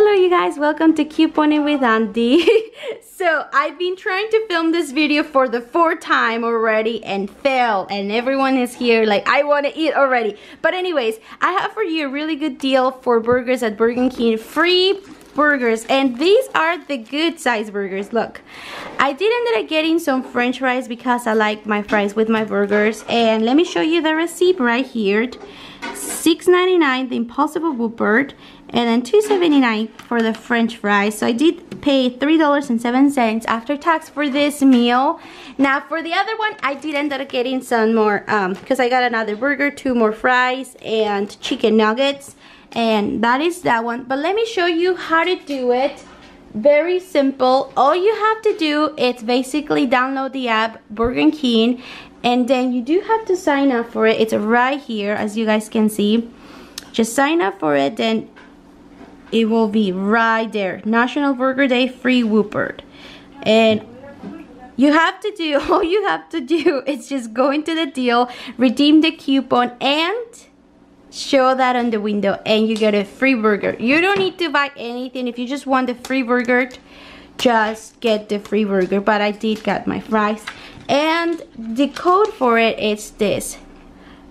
Hello you guys, welcome to Couponing with Andy. so I've been trying to film this video for the fourth time already and fail and everyone is here like I want to eat already. But anyways, I have for you a really good deal for burgers at Burger King. Free burgers and these are the good size burgers look I did end up getting some french fries because I like my fries with my burgers and let me show you the receipt right here $6.99 the Impossible Whopper and then $2.79 for the french fries. So I did pay $3.07 after tax for this meal. Now for the other one, I did end up getting some more, because um, I got another burger, two more fries, and chicken nuggets. And that is that one. But let me show you how to do it. Very simple. All you have to do is basically download the app Burger King and then you do have to sign up for it it's right here as you guys can see just sign up for it then it will be right there national burger day free Whopper. and you have to do all you have to do is just go into the deal redeem the coupon and show that on the window and you get a free burger you don't need to buy anything if you just want the free burger just get the free burger but i did get my fries and the code for it is this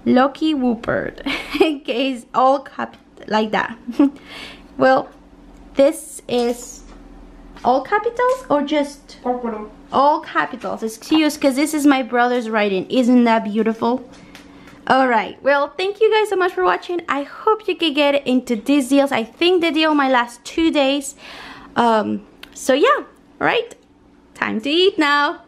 lucky whoopert in case all cap like that well this is all capitals or just all capitals excuse because this is my brother's writing isn't that beautiful all right well thank you guys so much for watching i hope you can get into these deals i think the deal my last two days um so yeah all right time to eat now